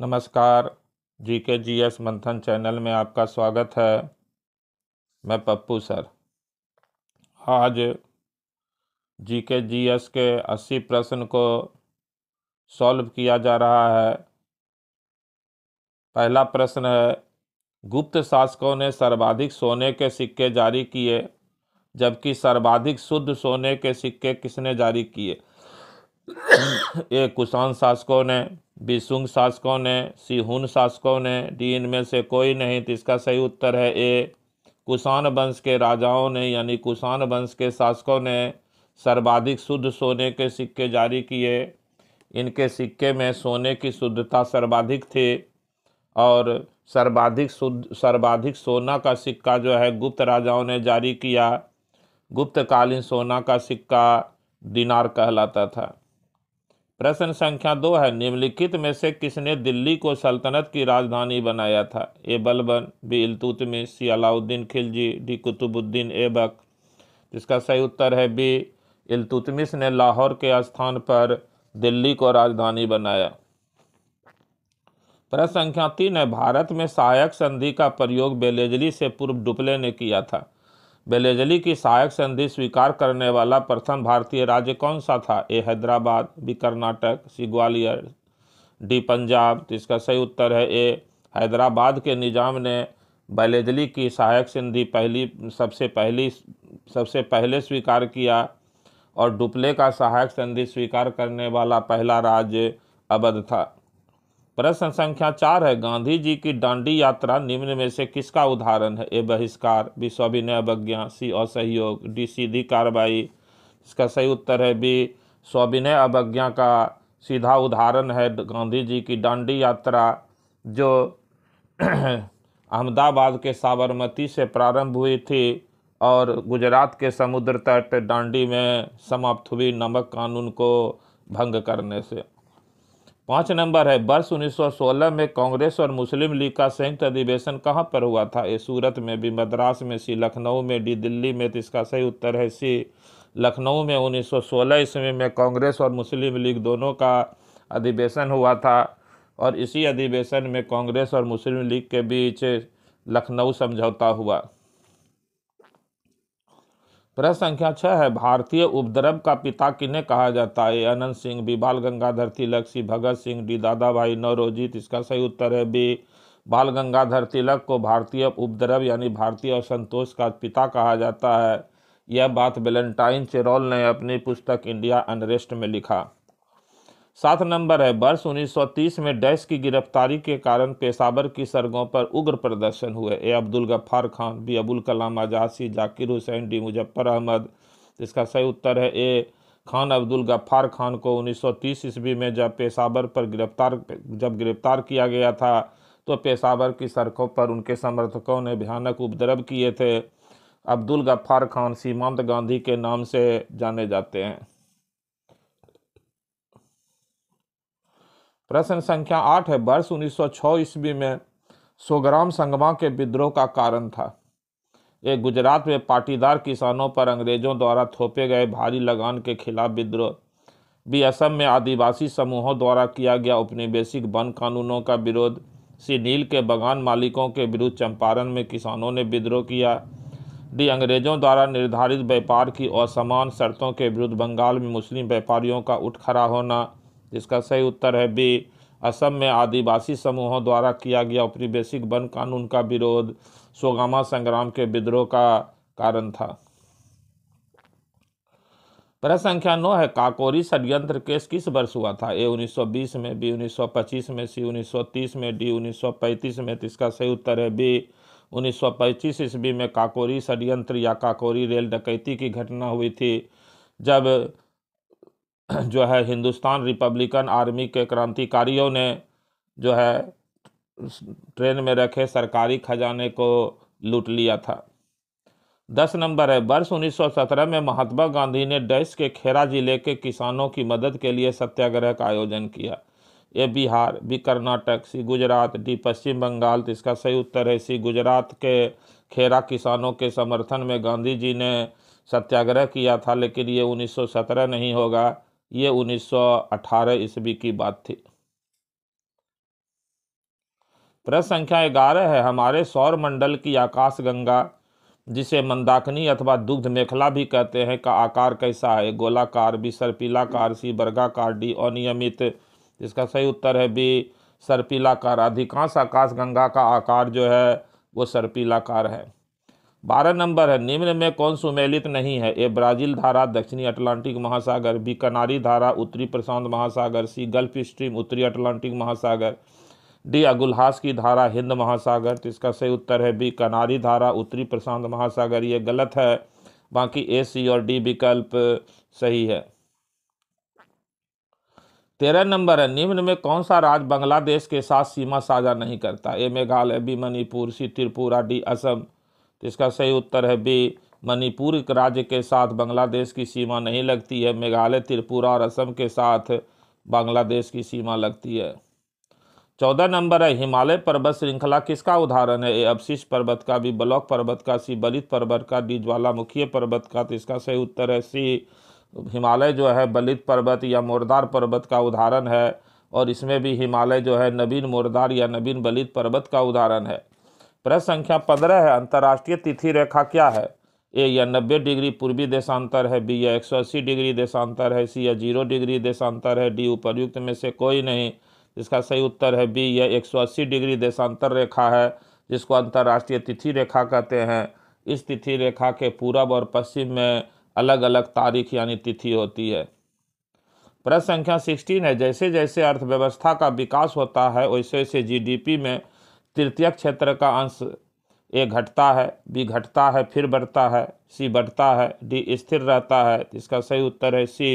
नमस्कार जी के G S मंथन चैनल में आपका स्वागत है मैं पप्पू सर आज जी के जी एस के अस्सी प्रश्न को सॉल्व किया जा रहा है पहला प्रश्न है गुप्त शासकों ने सर्वाधिक सोने के सिक्के जारी किए जबकि सर्वाधिक शुद्ध सोने के सिक्के किसने जारी किए ये कुशान शासकों ने बिसुंग शासकों ने सिहुन शासकों ने डी इनमें से कोई नहीं तो इसका सही उत्तर है ए कुषाण वंश के राजाओं ने यानी कुषाण वंश के शासकों ने सर्वाधिक शुद्ध सोने के सिक्के जारी किए इनके सिक्के में सोने की शुद्धता सर्वाधिक थी और सर्वाधिक शुद्ध सर्वाधिक सोना का सिक्का जो है गुप्त राजाओं ने जारी किया गुप्तकालीन सोना का सिक्का दिनार कहलाता था प्रश्न संख्या दो है निम्नलिखित में से किसने दिल्ली को सल्तनत की राजधानी बनाया था A Balban B Iltutmish C Alauddin Khilji D Qutubuddin Aibak जिसका सही उत्तर है बी इलतुतमिस ने लाहौर के स्थान पर दिल्ली को राजधानी बनाया प्रश्न संख्या तीन है भारत में सहायक संधि का प्रयोग बेलेजली से पूर्व डुपले ने किया था बेलेजली की सहायक संधि स्वीकार करने वाला प्रथम भारतीय राज्य कौन सा था A Hyderabad B Karnataka C Gwalior D Punjab तो इसका सही उत्तर है ए हैदराबाद के निज़ाम ने बेलेजली की सहायक संधि पहली सबसे पहली सबसे पहले स्वीकार किया और डुप्ले का सहायक संधि स्वीकार करने वाला पहला राज्य अवध था प्रश्न संख्या चार है गांधी जी की डांडी यात्रा निम्न में से किसका उदाहरण है ए बहिष्कार बी स्वाभिनय अवज्ञा सी असहयोग डी सीधी कार्रवाई इसका सही उत्तर है बी स्वाभिनय अवज्ञा का सीधा उदाहरण है गांधी जी की डांडी यात्रा जो अहमदाबाद के साबरमती से प्रारंभ हुई थी और गुजरात के समुद्र तट डांडी में समाप्त हुई नमक कानून को भंग करने से पाँच नंबर है वर्ष 1916 में कांग्रेस और मुस्लिम लीग का संयुक्त अधिवेशन कहाँ पर हुआ था ए सूरत में भी मद्रास में सी लखनऊ में डी दिल्ली में तो इसका सही उत्तर है सी लखनऊ में 1916 ईस्वी में कांग्रेस और मुस्लिम लीग दोनों का अधिवेशन हुआ था और इसी अधिवेशन में कांग्रेस और मुस्लिम लीग के बीच लखनऊ समझौता हुआ प्रश्न संख्या छः है भारतीय उपद्रव का पिता किन्हें कहा जाता है अनंत Singh B Bal Gangadhar Tilak C Bhagat Singh D Dadabhai नवरोजित इसका सही उत्तर है बी बाल गंगाधर तिलक को भारतीय उपद्रव यानी भारतीय असंतोष का पिता कहा जाता है यह बात वेलेंटाइन चेरोल ने अपनी पुस्तक इंडिया अनरेस्ट में लिखा सात नंबर है वर्ष 1930 में डैश की गिरफ्तारी के कारण पेशावर की सड़कों पर उग्र प्रदर्शन हुए ए अब्दुल गफ्फार खान बी अबुल कलाम आजासी जाकिर हुसैन डी मुजफ्फर अहमद इसका सही उत्तर है ए खान अब्दुल गफ्फार खान को 1930 ईस्वी में जब पेशावर पर गिरफ्तार जब गिरफ्तार किया गया था तो पेशावर की सड़कों पर उनके समर्थकों ने भयानक उपद्रव किए थे अब्दुल गफ्फार खान सीमांत गांधी के नाम से जाने जाते हैं प्रश्न संख्या आठ है वर्ष 1906 ईस्वी में सोग्राम संगमा के विद्रोह का कारण था ये गुजरात में पाटीदार किसानों पर अंग्रेजों द्वारा थोपे गए भारी लगान के खिलाफ विद्रोह भी असम में आदिवासी समूहों द्वारा किया गया उपनिवेशिक वन कानूनों का विरोध सी नील के बगान मालिकों के विरुद्ध चंपारण में किसानों ने विद्रोह किया डी अंग्रेजों द्वारा निर्धारित व्यापार की असमान शर्तों के विरुद्ध बंगाल में मुस्लिम व्यापारियों का उठ खड़ा होना जिसका सही उत्तर है बी असम में आदिवासी समूहों द्वारा किया गया औपनिवेशिक वन कानून का विरोध सोगामा संग्राम के विद्रोह का कारण था प्रश्न संख्या नौ है काकोरी षडयंत्र केस किस वर्ष हुआ था ए 1920 में बी 1925 में सी 1930 में डी 1935 में तो इसका सही उत्तर है बी 1925 ईस्वी में काकोरी षडयंत्र या काकोरी रेल डकैती की घटना हुई थी जब जो है हिंदुस्तान रिपब्लिकन आर्मी के क्रांतिकारियों ने जो है ट्रेन में रखे सरकारी खजाने को लूट लिया था दस नंबर है वर्ष 1917 में महात्मा गांधी ने डैश के खेरा जिले के किसानों की मदद के लिए सत्याग्रह का आयोजन किया A Bihar B Karnataka C Gujarat D Paschim Bengal तो इसका सही उत्तर है सी गुजरात के खेरा किसानों के समर्थन में गांधी जी ने सत्याग्रह किया था लेकिन ये 1917 नहीं होगा ये 1918 ईस्वी की बात थी प्रश्न संख्या ग्यारह है हमारे सौर मंडल की आकाश गंगा जिसे मंदाकिनी अथवा दुग्ध मेखला भी कहते हैं का आकार कैसा है गोलाकार बी सर्पीलाकार सी वर्गाकार डी अनियमित इसका सही उत्तर है बी सर्पीलाकार अधिकांश आकाश गंगा का आकार जो है वो सर्पीलाकार है बारह नंबर है निम्न में कौन सुमेलित नहीं है ए ब्राज़ील धारा दक्षिणी अटलांटिक महासागर बी कनारी धारा उत्तरी प्रशांत महासागर सी गल्फ स्ट्रीम उत्तरी अटलांटिक महासागर डी अगुलहास की धारा हिंद महासागर तो इसका सही उत्तर है बी कनारी धारा उत्तरी प्रशांत महासागर ये गलत है बाकी ए सी और डी विकल्प सही है तेरह नंबर है निम्न में कौन सा राज्य बांग्लादेश के साथ सीमा साझा नहीं करता A Meghalaya B Manipur C Tripura D Assam तो इसका सही उत्तर है बी मणिपुर राज्य के साथ बांग्लादेश की सीमा नहीं लगती है मेघालय त्रिपुरा और असम के साथ बांग्लादेश की सीमा लगती है चौदह नंबर है हिमालय पर्वत श्रृंखला किसका उदाहरण है ए अवशिष पर्वत का बी ब्लॉक पर्वत का सी बलित पर्वत का डी ज्वालामुखीय पर्वत का तो इसका सही उत्तर है सी हिमालय जो है बलित पर्वत या मोरदार पर्वत का उदाहरण है और इसमें भी हिमालय जो है नवीन मोरदार या नवीन बलित पर्वत का उदाहरण है प्रश्न संख्या पंद्रह है अंतर्राष्ट्रीय तिथि रेखा क्या है ए यह नब्बे डिग्री पूर्वी देशांतर है बी यह एक सौ अस्सी डिग्री देशांतर है सी यह जीरो डिग्री देशांतर है डी उपर्युक्त में से कोई नहीं इसका सही उत्तर है बी यह एक सौ अस्सी डिग्री देशांतर रेखा है जिसको अंतर्राष्ट्रीय तिथि रेखा कहते हैं इस तिथि रेखा के पूरब और पश्चिम में अलग अलग तारीख यानी तिथि होती है प्रश्न संख्या सिक्सटीन है जैसे जैसे अर्थव्यवस्था का विकास होता है वैसे वैसे जीडीपी में तृतीय क्षेत्र का अंश ए घटता है बी घटता है फिर बढ़ता है सी बढ़ता है डी स्थिर रहता है इसका सही उत्तर है सी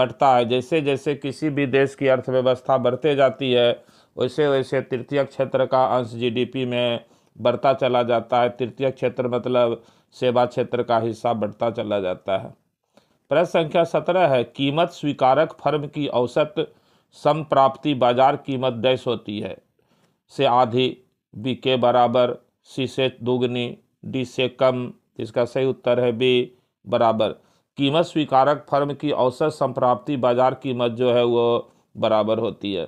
बढ़ता है जैसे जैसे किसी भी देश की अर्थव्यवस्था बढ़ते जाती है वैसे वैसे तृतीय क्षेत्र का अंश जीडीपी में बढ़ता चला जाता है तृतीय क्षेत्र मतलब सेवा क्षेत्र का हिस्सा बढ़ता चला जाता है प्रश्न संख्या सत्रह है कीमत स्वीकारक फर्म की औसत सम प्राप्ति बाजार कीमत डैश होती है से आधी बी के बराबर सी से दोगुनी डी से कम इसका सही उत्तर है बी बराबर कीमत स्वीकारक फर्म की औसत संप्राप्ति बाजार कीमत जो है वो बराबर होती है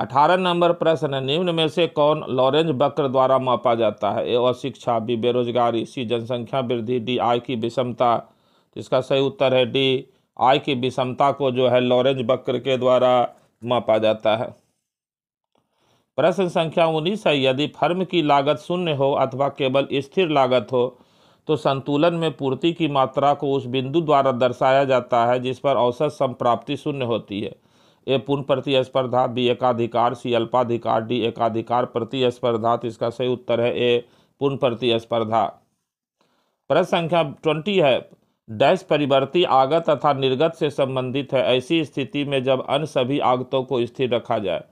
अठारह नंबर प्रश्न है निम्न में से कौन लॉरेंज बक्र द्वारा मापा जाता है ए अशिक्षा बी बेरोजगारी सी जनसंख्या वृद्धि डी आय की विषमता इसका सही उत्तर है डी आय की विषमता को जो है लॉरेंज बक्र के द्वारा मापा जाता है प्रश्न संख्या उन्नीस है यदि फर्म की लागत शून्य हो अथवा केवल स्थिर लागत हो तो संतुलन में पूर्ति की मात्रा को उस बिंदु द्वारा दर्शाया जाता है जिस पर औसत संप्राप्ति शून्य होती है ए पूर्ण प्रतिस्पर्धा बी एकाधिकार सी अल्पाधिकार डी एकाधिकार प्रतिस्पर्धा तो इसका सही उत्तर है ए पूर्ण प्रतिस्पर्धा प्रश्न संख्या ट्वेंटी है डैश परिवर्ती आगत तथा निर्गत से संबंधित है ऐसी स्थिति में जब अन्य सभी आगतों को स्थिर रखा जाए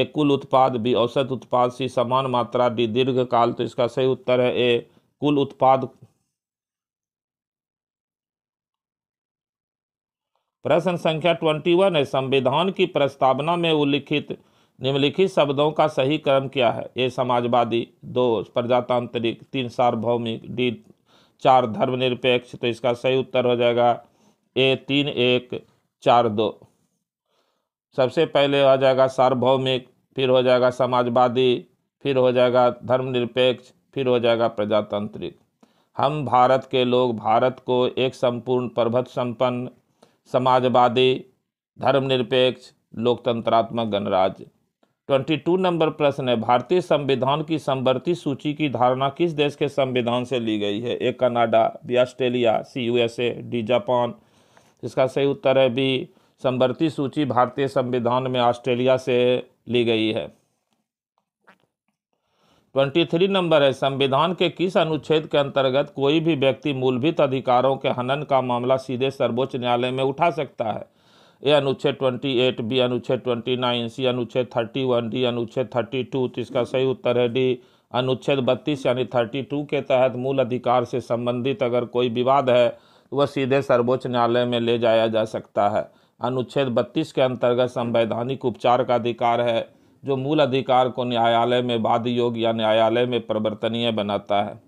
ए कुल उत्पाद बी औसत उत्पाद सी समान मात्रा डी दीर्घ काल तो इसका सही उत्तर है ए कुल उत्पाद प्रश्न संख्या ट्वेंटी वन है संविधान की प्रस्तावना में उल्लिखित निम्नलिखित शब्दों का सही क्रम क्या है ए समाजवादी दो प्रजातांत्रिक तीन सार्वभौमिक डी चार धर्मनिरपेक्ष तो इसका सही उत्तर हो जाएगा ए तीन एक चार दो सबसे पहले हो जाएगा सार्वभौमिक फिर हो जाएगा समाजवादी फिर हो जाएगा धर्मनिरपेक्ष फिर हो जाएगा प्रजातांत्रिक हम भारत के लोग भारत को एक संपूर्ण पर्वत संपन्न समाजवादी धर्मनिरपेक्ष लोकतंत्रात्मक गणराज्य 22 नंबर प्रश्न है भारतीय संविधान की संवर्ती सूची की धारणा किस देश के संविधान से ली गई है A Canada B Australia C USA D Japan इसका सही उत्तर है बी समवर्ती सूची भारतीय संविधान में ऑस्ट्रेलिया से ली गई है ट्वेंटी थ्री नंबर है संविधान के किस अनुच्छेद के अंतर्गत कोई भी व्यक्ति मूलभूत अधिकारों के हनन का मामला सीधे सर्वोच्च न्यायालय में उठा सकता है ए अनुच्छेद ट्वेंटी एट बी अनुच्छेद ट्वेंटी नाइन सी अनुच्छेद थर्टी वन डी अनुच्छेद थर्टी टू तो इसका सही उत्तर है डी अनुच्छेद बत्तीस यानी थर्टी टू के तहत मूल अधिकार से संबंधित अगर कोई विवाद है तो वह सीधे सर्वोच्च न्यायालय में ले जाया जा सकता है अनुच्छेद 32 के अंतर्गत संवैधानिक उपचार का अधिकार है जो मूल अधिकार को न्यायालय में वाद योग या न्यायालय में प्रवर्तनीय बनाता है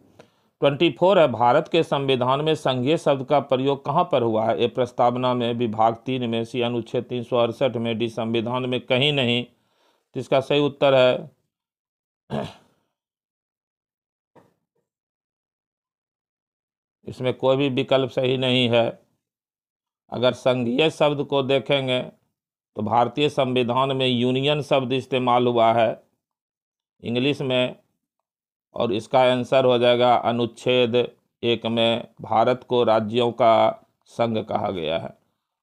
24 है भारत के संविधान में संघीय शब्द का प्रयोग कहाँ पर हुआ है ये प्रस्तावना में विभाग तीन में सी अनुच्छेद तीन सौ अड़सठ में डी संविधान में कहीं नहीं इसका सही उत्तर है इसमें कोई भी विकल्प सही नहीं है अगर संघीय शब्द को देखेंगे तो भारतीय संविधान में यूनियन शब्द इस्तेमाल हुआ है इंग्लिश में और इसका आंसर हो जाएगा अनुच्छेद एक में भारत को राज्यों का संघ कहा गया है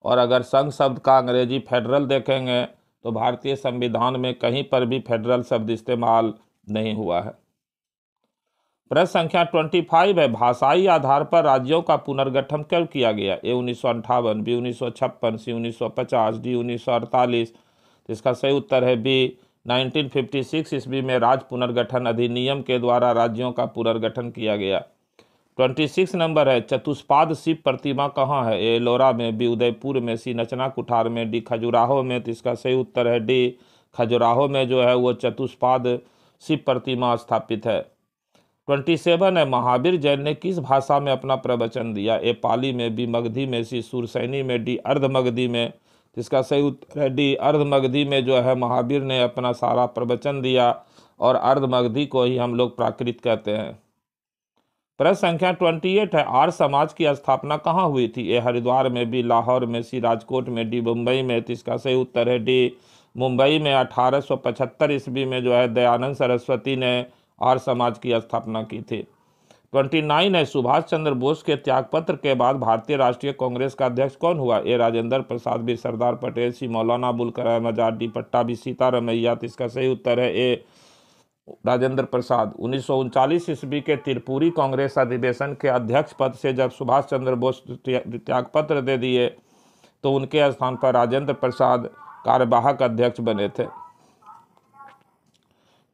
और अगर संघ शब्द का अंग्रेजी फेडरल देखेंगे तो भारतीय संविधान में कहीं पर भी फेडरल शब्द इस्तेमाल नहीं हुआ है प्रश्न संख्या 25 है भाषाई आधार पर राज्यों का पुनर्गठन कब किया गया ए उन्नीस सौ अंठावन बी उन्नीस सौ छप्पन सी उन्नीस सौ पचास डी उन्नीस सौ अड़तालीस तो इसका सही उत्तर है बी 1956 ईस्वी में राज्य पुनर्गठन अधिनियम के द्वारा राज्यों का पुनर्गठन किया गया 26 नंबर है चतुष्पाद शिव प्रतिमा कहाँ है ए एलोरा में बी उदयपुर में सी नचना कुठार में डी खजुराहो में तो इसका सही उत्तर है डी खजुराहो में जो है वो चतुष्पाद शिव प्रतिमा स्थापित है ट्वेंटी सेवन है महावीर जैन ने किस भाषा में अपना प्रवचन दिया ए पाली में बी मगधी में सी सुरसैनी में डी अर्धमगधी में इसका सही उत्तर है डी अर्धमगधी में जो है महावीर ने अपना सारा प्रवचन दिया और अर्धमगधी को ही हम लोग प्राकृत कहते हैं प्रश्न संख्या ट्वेंटी एट है आर समाज की स्थापना कहाँ हुई थी ए हरिद्वार में बी लाहौर में सी राजकोट में डी मुंबई में तो इसका सही उत्तर है डी मुंबई में अठारह सौ पचहत्तर ईस्वी में जो है दयानंद सरस्वती ने आर समाज की स्थापना की थी 29 है सुभाष चंद्र बोस के त्यागपत्र के बाद भारतीय राष्ट्रीय कांग्रेस का अध्यक्ष कौन हुआ ए राजेंद्र प्रसाद भी सरदार पटेल सी मौलाना अबुल कलाम आजाद डी पट्टा भी सीतारमैया तो इसका सही उत्तर है ए राजेंद्र प्रसाद उन्नीस ईस्वी के त्रिपुरी कांग्रेस अधिवेशन के अध्यक्ष पद से जब सुभाष चंद्र बोस त्यागपत्र दे दिए तो उनके स्थान पर राजेंद्र प्रसाद कार्यवाहक अध्यक्ष बने थे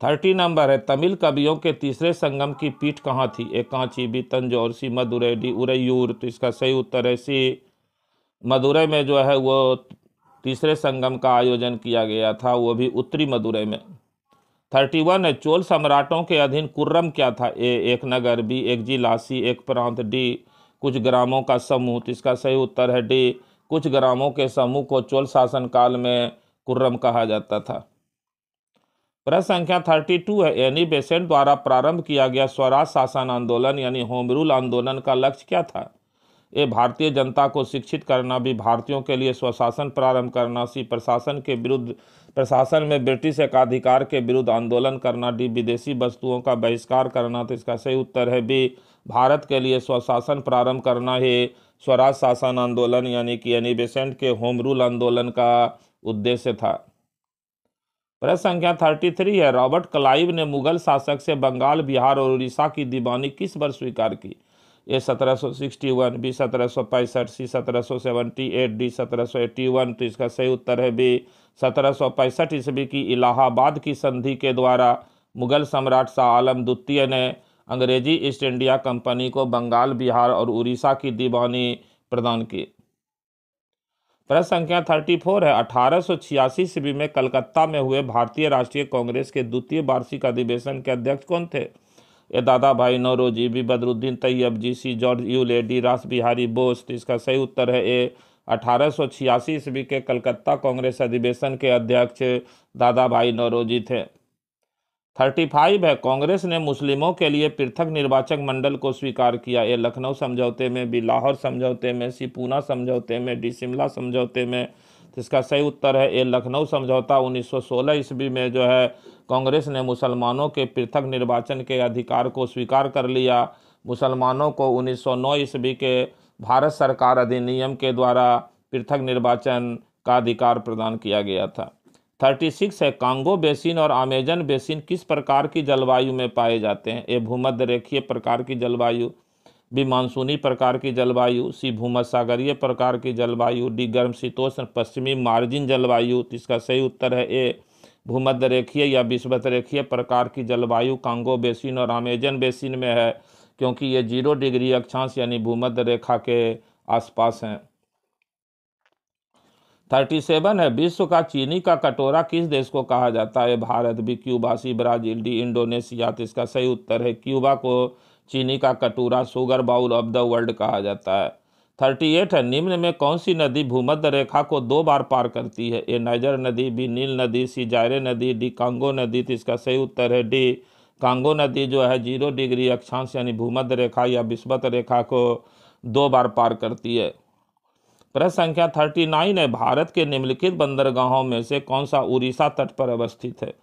थर्टी नंबर है तमिल कवियों के तीसरे संगम की पीठ कहाँ थी एकांची B Tanjore C Madurai D Uraiyur तो इसका सही उत्तर है सी मदुरै में जो है वो तीसरे संगम का आयोजन किया गया था वो भी उत्तरी मदुरै में थर्टी वन है चोल सम्राटों के अधीन कुर्रम क्या था ए एक नगर बी एक जिला सी एक प्रांत डी कुछ ग्रामों का समूह तो इसका सही उत्तर है डी कुछ ग्रामों के समूह को चोल शासनकाल में कुर्रम कहा जाता था प्रश्न संख्या 32 है एनी बेसेंट द्वारा प्रारंभ किया गया स्वराज शासन आंदोलन यानी होम रूल आंदोलन का लक्ष्य क्या था ये भारतीय जनता को शिक्षित करना भी भारतीयों के लिए स्वशासन प्रारंभ करना सी प्रशासन के विरुद्ध प्रशासन में ब्रिटिश एकाधिकार के विरुद्ध आंदोलन करना डी विदेशी वस्तुओं का बहिष्कार करना तो इसका सही उत्तर है बी भारत के लिए स्वशासन प्रारंभ करना ही स्वराज शासन आंदोलन यानी कि एनी बेसेंट के होम रूल आंदोलन का उद्देश्य था प्रश्न संख्या थर्टी थ्री है रॉबर्ट क्लाइव ने मुगल शासक से बंगाल बिहार और उड़ीसा की दीवानी किस वर्ष स्वीकार की ए सत्रह सौ सिक्सटी वन बी सत्रह सौ पैंसठ सी सत्रह सौ सेवनटी एट डी सत्रह सौ एट्टी वन तो इसका सही उत्तर है बी सत्रह सौ पैंसठ ईस्वी की इलाहाबाद की संधि के द्वारा मुगल सम्राट शाह आलम द्वितीय ने अंग्रेजी ईस्ट इंडिया कंपनी को बंगाल बिहार और उड़ीसा की दीवानी प्रदान की प्रश्न संख्या थर्टी फोर है अठारह सौ छियासी ईस्वी में कलकत्ता में हुए भारतीय राष्ट्रीय कांग्रेस के द्वितीय वार्षिक अधिवेशन के अध्यक्ष कौन थे ये Dadabhai Naoroji B Badruddin Tyabji C George यू लेडी रास बिहारी बोस इसका सही उत्तर है ए अठारह सौ छियासी ईस्वी के कलकत्ता कांग्रेस अधिवेशन के अध्यक्ष दादा भाई नौरोजी थे थर्टी फाइव है कांग्रेस ने मुस्लिमों के लिए पृथक निर्वाचक मंडल को स्वीकार किया ये लखनऊ समझौते में भी लाहौर समझौते में सिपूना समझौते में डी शिमला समझौते में तो इसका सही उत्तर है ये लखनऊ समझौता 1916 ईस्वी में जो है कांग्रेस ने मुसलमानों के पृथक निर्वाचन के अधिकार को स्वीकार कर लिया मुसलमानों को 1909 ईस्वी के भारत सरकार अधिनियम के द्वारा पृथक निर्वाचन का अधिकार प्रदान किया गया था थर्टी सिक्स है कांगो बेसिन और अमेजन बेसिन किस प्रकार की जलवायु में पाए जाते हैं ए भूमध्य रेखीय प्रकार की जलवायु बी मानसूनी प्रकार की जलवायु सी भूमसागरीय प्रकार की जलवायु डी गर्म शीतोष्ण पश्चिमी मार्जिन जलवायु तो इसका सही उत्तर है ए भूमध्य रेखीय या विषवत रेखीय प्रकार की जलवायु कांगो बेसिन और अमेजन बेसिन में है क्योंकि ये जीरो डिग्री अक्षांश यानी भूमध्य रेखा के आसपास हैं थर्टी सेवन है विश्व का चीनी का कटोरा किस देश को कहा जाता है भारत भी Cuba C Brazil D Indonesia तो इसका सही उत्तर है क्यूबा को चीनी का कटोरा sugar bowl of the world कहा जाता है थर्टी एट है निम्न में कौन सी नदी भूमध्य रेखा को दो बार पार करती है ए नाइजर नदी बी नील नदी सी जायरे नदी डी कांगो नदी तो इसका सही उत्तर है डी कांगो नदी जो है जीरो डिग्री अक्षांश यानी भूमध्य रेखा या विस्वत रेखा को दो बार पार करती है प्रश्न संख्या थर्टी नाइन है भारत के निम्नलिखित बंदरगाहों में से कौन सा उड़ीसा तट पर अवस्थित है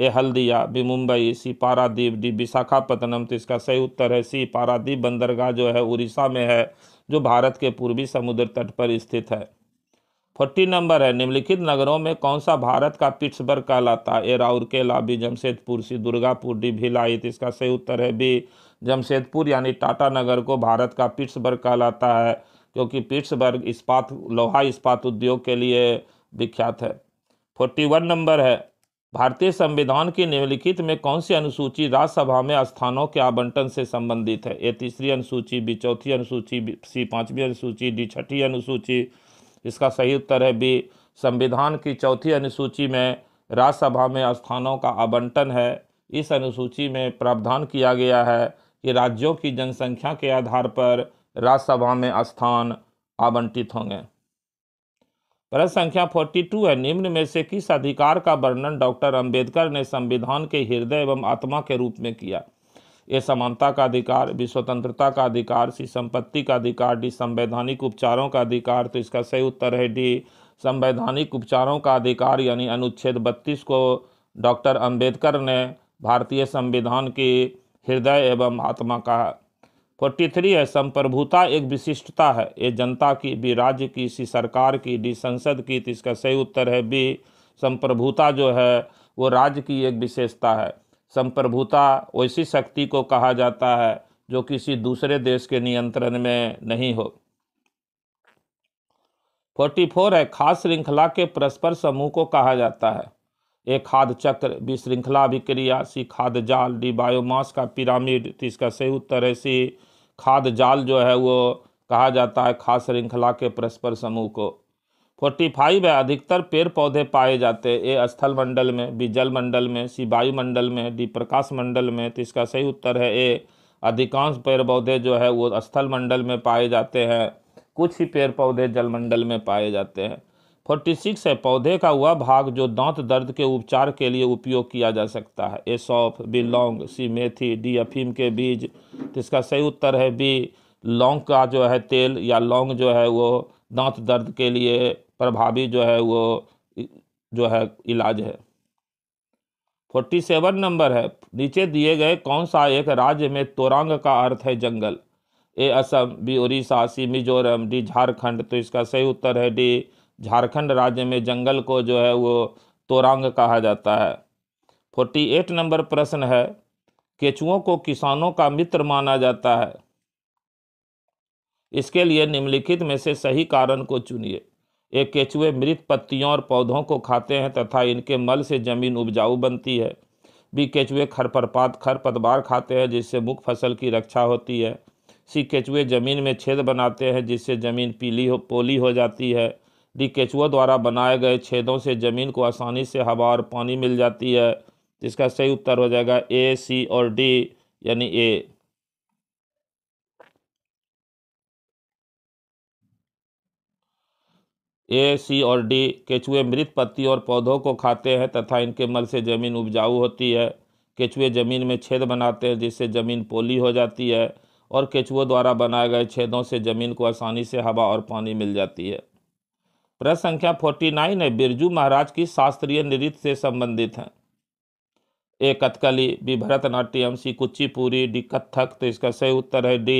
A Haldia B Mumbai C Paradip D Visakhapatnam तो इसका सही उत्तर है सी पारादीप बंदरगाह जो है उड़ीसा में है जो भारत के पूर्वी समुद्र तट पर स्थित है फोर्टी नंबर है निम्नलिखित नगरों में कौन सा भारत का पिट्सबर्ग कहलाता है A Rourkela B Jamshedpur C Durgapur D Bhilai तो इसका सही उत्तर है बी जमशेदपुर यानी टाटा नगर को भारत का पिट्सबर्ग कहलाता है क्योंकि पीट्सबर्ग इस्पात लोहा इस्पात उद्योग के लिए विख्यात है फोर्टी वन नंबर है भारतीय संविधान की निम्नलिखित में कौन सी अनुसूची राज्यसभा में स्थानों के आवंटन से संबंधित है ये तीसरी अनुसूची बी चौथी अनुसूची सी पाँचवीं अनुसूची डी छठी अनुसूची इसका सही उत्तर है बी संविधान की चौथी अनुसूची में राज्यसभा में स्थानों का आवंटन है इस अनुसूची में प्रावधान किया गया है कि राज्यों की जनसंख्या के आधार पर राज्यसभा में स्थान आवंटित होंगे प्रश्न संख्या 42 है निम्न में से किस अधिकार का वर्णन डॉक्टर अंबेडकर ने संविधान के हृदय एवं आत्मा के रूप में किया ये समानता का अधिकार विस्वतंत्रता का अधिकार सी संपत्ति का अधिकार डी संवैधानिक उपचारों का अधिकार तो इसका सही उत्तर है डी संवैधानिक उपचारों का अधिकार यानी अनुच्छेद बत्तीस को डॉक्टर अंबेडकर ने भारतीय संविधान की हृदय एवं आत्मा का फोर्टी थ्री है संप्रभुता एक विशिष्टता है ये जनता की भी राज्य की सी सरकार की डी संसद की तो इसका सही उत्तर है बी संप्रभुता जो है वो राज्य की एक विशेषता है संप्रभुता वैसी शक्ति को कहा जाता है जो किसी दूसरे देश के नियंत्रण में नहीं हो फोर्टी फोर है खास श्रृंखला के परस्पर समूह को कहा जाता है ए खाद्य चक्र बी श्रृंखला अभिक्रिया सी खाद्य जाल डी बायोमास का पिरामिड तो इसका सही उत्तर है सी खाद जाल जो है वो कहा जाता है खाद श्रृंखला के परस्पर समूह को फोर्टी फाइव है अधिकतर पेड़ पौधे पाए जाते हैं ए स्थल मंडल में बी जल मंडल में सी मंडल में डी प्रकाश मंडल में तो इसका सही उत्तर है ए अधिकांश पेड़ पौधे जो है वो स्थल मंडल में पाए जाते हैं कुछ ही पेड़ पौधे जलमंडल में पाए जाते हैं फोर्टी सिक्स है पौधे का वह भाग जो दांत दर्द के उपचार के लिए उपयोग किया जा सकता है ए सौफ बी लौंग सी मेथी डी अफीम के बीज तो इसका सही उत्तर है बी लौंग का जो है तेल या लौंग जो है वो दांत दर्द के लिए प्रभावी जो है वो जो है इलाज है फोर्टी सेवन नंबर है नीचे दिए गए कौन सा एक राज्य में तोरंग का अर्थ है जंगल A Assam B Orissa C Mizoram D Jharkhand तो इसका सही उत्तर है डी झारखंड राज्य में जंगल को जो है वो तोरांग कहा जाता है फोर्टी एट नंबर प्रश्न है केचुओं को किसानों का मित्र माना जाता है इसके लिए निम्नलिखित में से सही कारण को चुनिए ये केचुए मृत पत्तियों और पौधों को खाते हैं तथा इनके मल से जमीन उपजाऊ बनती है बी केचुए खरपरपात खरपतवार खाते हैं जिससे मुख्य फसल की रक्षा होती है सी केचुए जमीन में छेद बनाते हैं जिससे जमीन पीली हो पोली हो जाती है डी केचुआ द्वारा बनाए गए छेदों से ज़मीन को आसानी से हवा और पानी मिल जाती है जिसका सही उत्तर हो जाएगा ए सी और डी यानी ए ए सी और डी केचुए मृत पत्ती और पौधों को खाते हैं तथा इनके मल से ज़मीन उपजाऊ होती है केचुए ज़मीन में छेद बनाते हैं जिससे ज़मीन पोली हो जाती है और केचुओं द्वारा बनाए गए छेदों से ज़मीन को आसानी से हवा और पानी मिल जाती है प्रश्न संख्या फोर्टी नाइन है बिरजू महाराज की शास्त्रीय नृत्य से संबंधित हैं A Kathakali B Bharatanatyam C Kuchipudi D Kathak तो इसका सही उत्तर है डी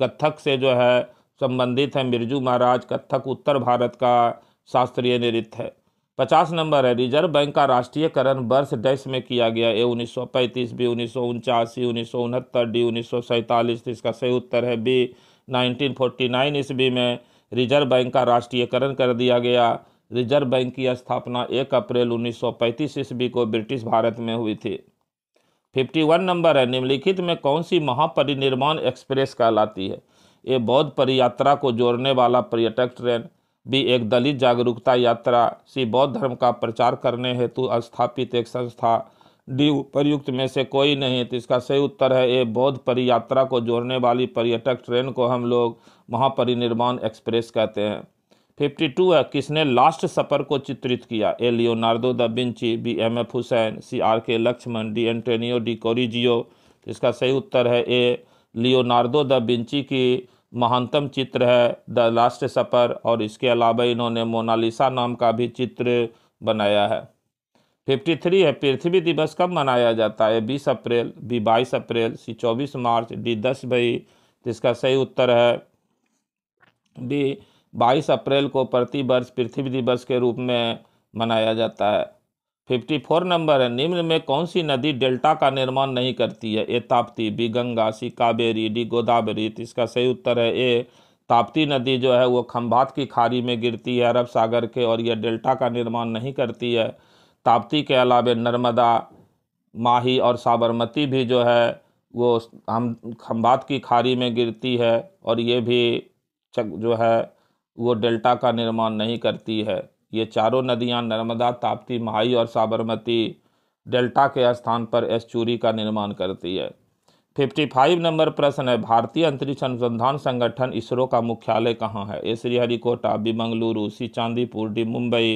कत्थक से जो है संबंधित है मिर्जू महाराज कत्थक उत्तर भारत का शास्त्रीय नृत्य है पचास नंबर है रिजर्व बैंक का राष्ट्रीयकरण वर्ष डैश में किया गया ए उन्नीस सौ पैंतीस बी उन्नीस सौ उनचासी उन्नीस सौ उनहत्तर डी उन्नीस सौ सैंतालीस तो इसका सही उत्तर है बी नाइनटीन फोर्टी नाइन ईस्वी में रिजर्व बैंक का राष्ट्रीयकरण कर दिया गया रिजर्व बैंक की स्थापना 1 अप्रैल 1935 ईस्वी को ब्रिटिश भारत में हुई थी 51 नंबर है निम्नलिखित में कौन सी महापरिनिर्माण एक्सप्रेस कहलाती है ये बौद्ध परियात्रा को जोड़ने वाला पर्यटक ट्रेन भी एक दलित जागरूकता यात्रा सी बौद्ध धर्म का प्रचार करने हेतु स्थापित एक संस्था डी उपयुक्त में से कोई नहीं तो इसका सही उत्तर है ए बौद्ध परियात्रा को जोड़ने वाली पर्यटक ट्रेन को हम लोग महापरिनिर्माण एक्सप्रेस कहते हैं 52 है किसने लास्ट सफर को चित्रित किया A Leonardo da Vinci B M F Hussain C R K Laxman D Antonio da Correggio तो इसका सही उत्तर है ए लियोनार्डो द बिंची की महानतम चित्र है द लास्ट सफर और इसके अलावा इन्होंने मोनालिसा नाम का भी चित्र बनाया है फिफ्टी थ्री है पृथ्वी दिवस कब मनाया जाता है बीस अप्रैल बी बाईस अप्रैल सी चौबीस मार्च डी दस मई तो इसका सही उत्तर है बी बाईस अप्रैल को प्रति वर्ष पृथ्वी दिवस के रूप में मनाया जाता है फिफ्टी फोर नंबर है निम्न में कौन सी नदी डेल्टा का निर्माण नहीं करती है A Tapti B Ganga C Kaveri D Godavari तो इसका सही उत्तर है ए ताप्ती नदी जो है वो खम्भात की खाड़ी में गिरती है अरब सागर के और यह डेल्टा का निर्माण नहीं करती है ताप्ती के अलावा नर्मदा माही और साबरमती भी जो है वो हम खम्बात की खाड़ी में गिरती है और ये भी जो है वो डेल्टा का निर्माण नहीं करती है ये चारों नदियाँ नर्मदा ताप्ती माही और साबरमती डेल्टा के स्थान पर एस्चूरी का निर्माण करती है फिफ्टी फाइव नंबर प्रश्न है भारतीय अंतरिक्ष अनुसंधान संगठन इसरो का मुख्यालय कहाँ है A Sriharikota B Mangaluru C Chandipur D Mumbai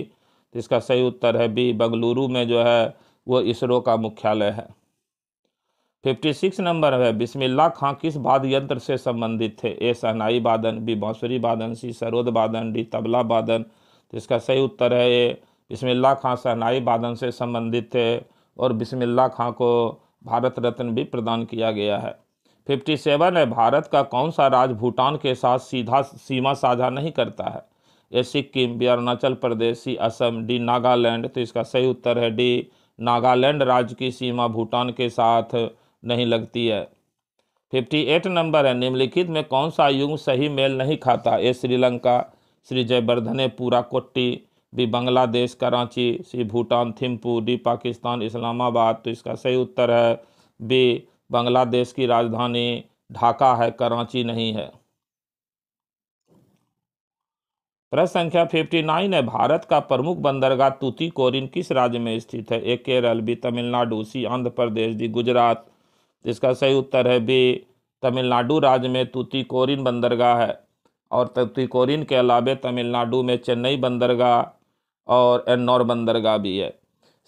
तो इसका सही उत्तर है बी बंगलुरु में जो है वो इसरो का मुख्यालय है फिफ्टी सिक्स नंबर है बिस्मिल्ला खां किस वाद्य यंत्र से संबंधित थे ए सहनाई वादन बी बांसुरी वादन सी सरोद वादन डी तबला वादन तो इसका सही उत्तर है ए बिस्मिल्ला खां सहनाई वादन से संबंधित थे और बिस्मिल्ला खां को भारत रत्न भी प्रदान किया गया है फिफ्टी सेवन है भारत का कौन सा राज भूटान के साथ सीधा सीमा साझा नहीं करता है A Sikkim B Arunachal Pradesh C Assam D Nagaland तो इसका सही उत्तर है डी नागालैंड राज्य की सीमा भूटान के साथ नहीं लगती है फिफ्टी एट नंबर है निम्नलिखित में कौन सा युग सही मेल नहीं खाता A Sri Lanka Sri Jayawardene Kotte B Bangladesh Karachi C Bhutan Thimphu D Pakistan Islamabad तो इसका सही उत्तर है बी बांग्लादेश की राजधानी ढाका है कराची नहीं है प्रश्न संख्या 59 है भारत का प्रमुख बंदरगाह कोरिन किस राज्य में स्थित है A Kerala B Tamil Nadu C Andhra Pradesh D Gujarat इसका सही उत्तर है बी तमिलनाडु राज्य में कोरिन बंदरगाह है और कोरिन के अलावे तमिलनाडु में चेन्नई बंदरगाह और एन्नौर बंदरगाह भी है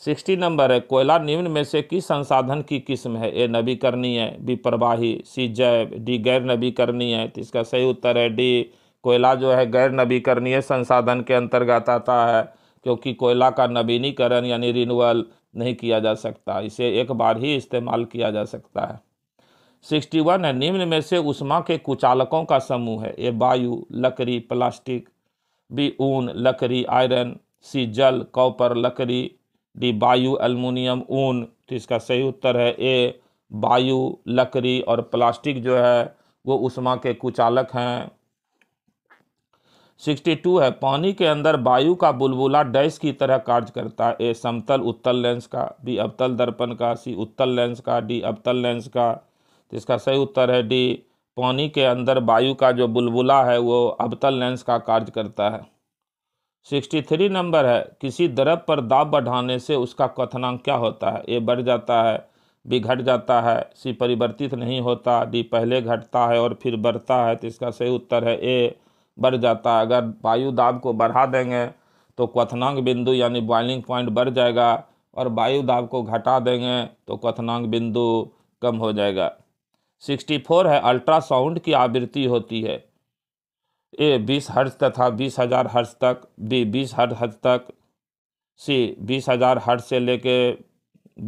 सिक्सटी नंबर है कोयला निम्न में से किस संसाधन की किस्म है ए नवीकरणीय बी प्रवाही सी जैव डी गैर नवीकरणीय तो इसका सही उत्तर है डी कोयला जो है गैर नवीकरणीय संसाधन के अंतर्गत आता है क्योंकि कोयला का नवीनीकरण यानी रिन्यूअल नहीं किया जा सकता इसे एक बार ही इस्तेमाल किया जा सकता है सिक्सटी वन है निम्न में से उष्मा के कुचालकों का समूह है ये वायु लकड़ी प्लास्टिक बी ऊन लकड़ी आयरन सी जल कॉपर लकड़ी डी वायु अल्मोनियम ऊन तो इसका सही उत्तर है ए वायु लकड़ी और प्लास्टिक जो है वो उष्मा के कुचालक हैं 62 है पानी के अंदर वायु का बुलबुला डैश की तरह कार्य करता है ए समतल उत्तल लेंस का बी अबतल दर्पण का सी उत्तल लेंस का डी अबतल लेंस का तो इसका सही उत्तर है डी पानी के अंदर वायु का जो बुलबुला है वो अबतल लेंस का कार्य करता है 63 नंबर है किसी द्रव पर दाब बढ़ाने से उसका कथनांक क्या होता है ए बढ़ जाता है बी घट जाता है सी परिवर्तित नहीं होता डी पहले घटता है और फिर बढ़ता है तो इसका सही उत्तर है ए बढ़ जाता है अगर वायु दाब को बढ़ा देंगे तो क्वथनांग बिंदु यानी बॉइलिंग पॉइंट बढ़ जाएगा और वायु दाब को घटा देंगे तो क्वथनांग बिंदु कम हो जाएगा 64 है अल्ट्रासाउंड की आवृत्ति होती है ए बीस हर्ज तथा बीस हज़ार हर्ज तक बी बीस हर्ज हर्ज तक सी बीस हज़ार हर्ज से लेके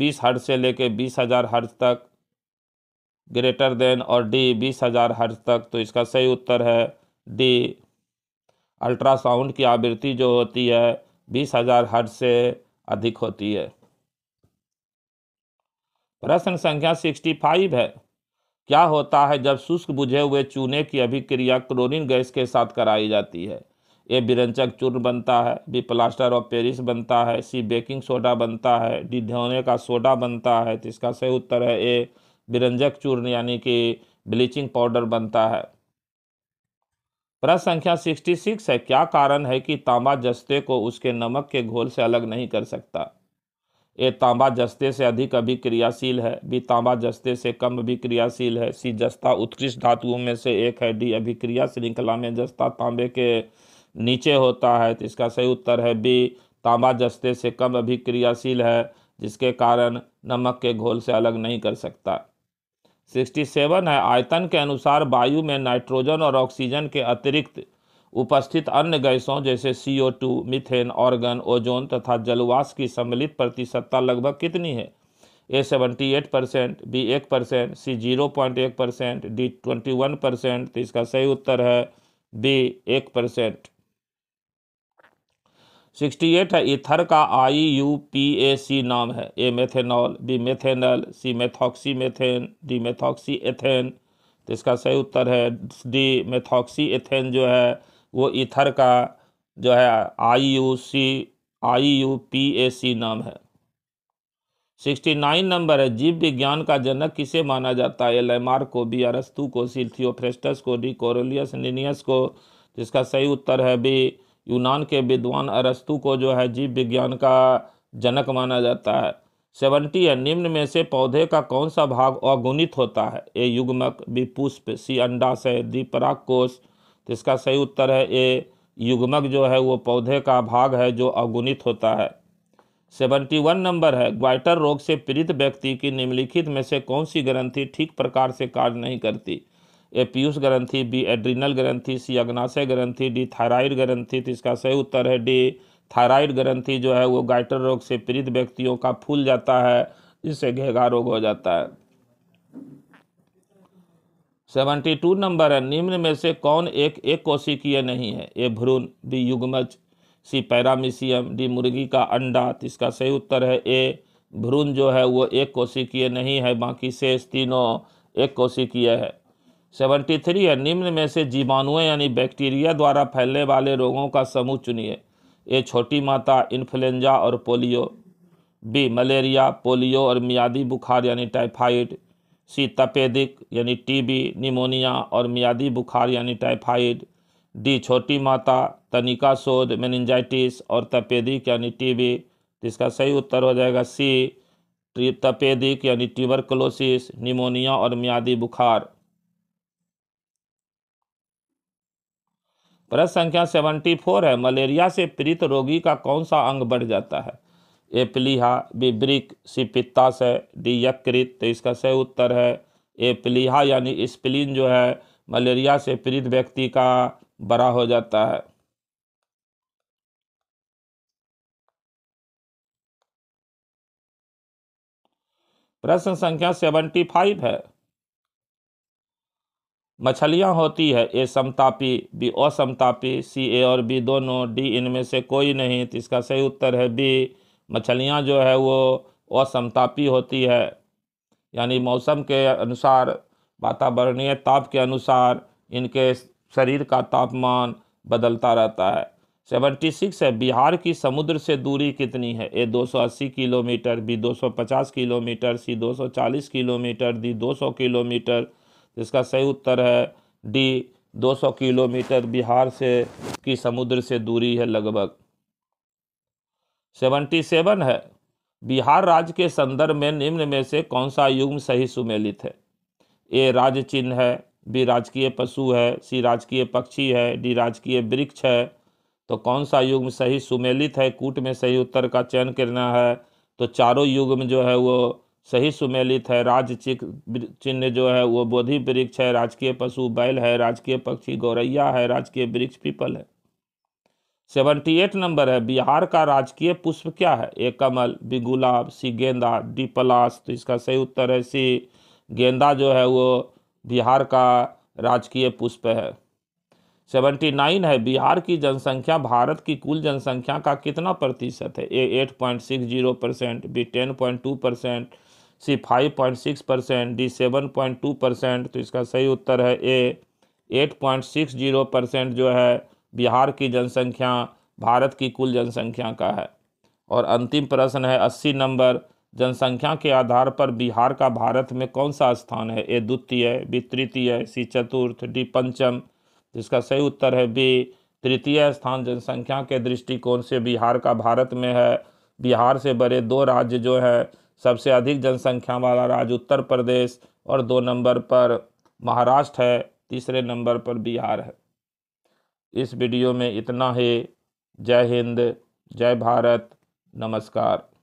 बीस हर्ज से लेके बीस हज़ार हर्ज तक ग्रेटर देन और डी बीस हज़ार हर्ज तक तो इसका सही उत्तर है डी अल्ट्रासाउंड की आवृत्ति जो होती है बीस हजार हर्ट से अधिक होती है प्रश्न संख्या सिक्सटी फाइव है क्या होता है जब शुष्क बुझे हुए चूने की अभिक्रिया क्लोरीन गैस के साथ कराई जाती है ए बिरंचक चूर्ण बनता है बी प्लास्टर ऑफ पेरिस बनता है सी बेकिंग सोडा बनता है डी धोने का सोडा बनता है तो इसका सही उत्तर है ए बिरंजक चूर्ण यानी कि ब्लीचिंग पाउडर बनता है प्रश्न संख्या 66 है क्या कारण है कि तांबा जस्ते को उसके नमक के घोल से अलग नहीं कर सकता ए तांबा जस्ते से अधिक अभी क्रियाशील है बी तांबा जस्ते से कम अभी क्रियाशील है सी जस्ता उत्कृष्ट धातुओं में से एक है डी अभिक्रिया श्रृंखला में जस्ता तांबे के नीचे होता है तो इसका सही उत्तर है बी तांबा जस्ते से कम अभी क्रियाशील है जिसके कारण नमक के घोल से अलग नहीं कर सकता 67 है आयतन के अनुसार वायु में नाइट्रोजन और ऑक्सीजन के अतिरिक्त उपस्थित अन्य गैसों जैसे C O two methane argon ozone तथा जलवास की सम्मिलित प्रतिशतता लगभग कितनी है A seventy eight percent B एक परसेंट सी जीरो पॉइंट एक percent D twenty one percent तो इसका सही उत्तर है बी एक परसेंट सिक्सटी एट है इथर का I U P A C नाम है A methanol B methanal C methoxy methane D methoxy ethane तो इसका सही उत्तर है डी मेथॉक्सी एथेन जो है वो इथर का जो है I U C I U P A C नाम है सिक्सटी नाइन नंबर है जीव विज्ञान का जनक किसे माना जाता है लेमार को बी अरस्तु को सिल्थियोफ्रेस्टस को डी कोरोलियस निनियस को जिसका सही उत्तर है बी यूनान के विद्वान अरस्तु को जो है जीव विज्ञान का जनक माना जाता है सेवनटी है निम्न में से पौधे का कौन सा भाग अगुणित होता है ए युग्मक बी पुष्प सी अंडाशय दी पराग कोष तो इसका सही उत्तर है ए युग्मक जो है वो पौधे का भाग है जो अगुणित होता है सेवेंटी वन नंबर है ग्वाइटर रोग से पीड़ित व्यक्ति की निम्नलिखित में से कौन सी ग्रंथि ठीक प्रकार से कार्य नहीं करती ए पीयूष ग्रंथी बी एड्रीनल ग्रंथी सी अग्नाशय ग्रंथी डी थायराइड ग्रंथी तो इसका सही उत्तर है डी थायराइड ग्रंथी जो है वो गाइटर रोग से पीड़ित व्यक्तियों का फूल जाता है जिससे घेगा रोग हो जाता है सेवेंटी टू नंबर है निम्न में से कौन एक एक कोशिकीय नहीं है ए भ्रूण बी युग्मज सी पैरामिशियम डी मुर्गी का अंडा तो इसका सही उत्तर है ए भ्रूण जो है वो एक कोशिकीय नहीं है बाकी शेष तीनों एक कोशिकीय है सेवेंटी थ्री है निम्न में से जीवाणुएं यानी बैक्टीरिया द्वारा फैलने वाले रोगों का समूह चुनिए ए छोटी माता इन्फ्लुएंजा और पोलियो बी मलेरिया पोलियो और मियादी बुखार यानी टाइफाइड सी तपेदिक यानी टीबी निमोनिया और मियादी बुखार यानी टाइफाइड डी छोटी माता तनिका शोध मेनिंजाइटिस और तपेदिक यानी टीबी इसका सही उत्तर हो जाएगा सी तपेदिक यानी ट्यूबरकलोसिस निमोनिया और मियादी बुखार प्रश्न संख्या सेवेंटी फोर है मलेरिया से पीड़ित रोगी का कौन सा अंग बढ़ जाता है ए प्लीहा बी ब्रिक सी है डी यकृत तो इसका सही उत्तर है ए यानी स्प्लिन जो है मलेरिया से पीड़ित व्यक्ति का बड़ा हो जाता है प्रश्न संख्या सेवेंटी फाइव है मछलियाँ होती है ए समतापी बी असमतापी सी ए और बी दोनों डी इनमें से कोई नहीं तो इसका सही उत्तर है बी मछलियाँ जो है वो असमतापी होती है यानी मौसम के अनुसार वातावरणीय ताप के अनुसार इनके शरीर का तापमान बदलता रहता है सेवेंटी सिक्स है बिहार की समुद्र से दूरी कितनी है A 280 kilometre B 250 kilometre C 240 kilometre D 200 kilometre इसका सही उत्तर है डी 200 किलोमीटर बिहार से की समुद्र से दूरी है लगभग 77 है बिहार राज्य के संदर्भ में निम्न में से कौन सा युग्म सही सुमेलित है ए राज्य चिन्ह है बी राजकीय पशु है सी राजकीय पक्षी है डी राजकीय वृक्ष है तो कौन सा में सही सुमेलित है कूट में सही उत्तर का चयन करना है तो चारों युग में जो है वो सही सुमेलित है राज चिन्ह जो है वो बोधि वृक्ष है राजकीय पशु बैल है राजकीय पक्षी गौरैया है राजकीय वृक्ष पीपल है सेवेंटी एट नंबर है बिहार का राजकीय पुष्प क्या है ए कमल बी गुलाब सी गेंदा डी पलास तो इसका सही उत्तर है सी गेंदा जो है वो बिहार का राजकीय पुष्प है सेवेंटी नाइन है बिहार की जनसंख्या भारत की कुल जनसंख्या का कितना प्रतिशत है A eight point six zero percent B ten point two percent C 5.6 percent D 7.2 percent तो इसका सही उत्तर है ए 8.60 परसेंट जो है बिहार की जनसंख्या भारत की कुल जनसंख्या का है और अंतिम प्रश्न है 80 नंबर जनसंख्या के आधार पर बिहार का भारत में कौन सा स्थान है ए द्वितीय बी तृतीय सी चतुर्थ डी पंचम इसका सही उत्तर है बी तृतीय स्थान जनसंख्या के दृष्टिकोण से बिहार का भारत में है बिहार से बड़े दो राज्य जो है सबसे अधिक जनसंख्या वाला राज्य उत्तर प्रदेश और दो नंबर पर महाराष्ट्र है तीसरे नंबर पर बिहार है इस वीडियो में इतना है जय हिंद जय भारत नमस्कार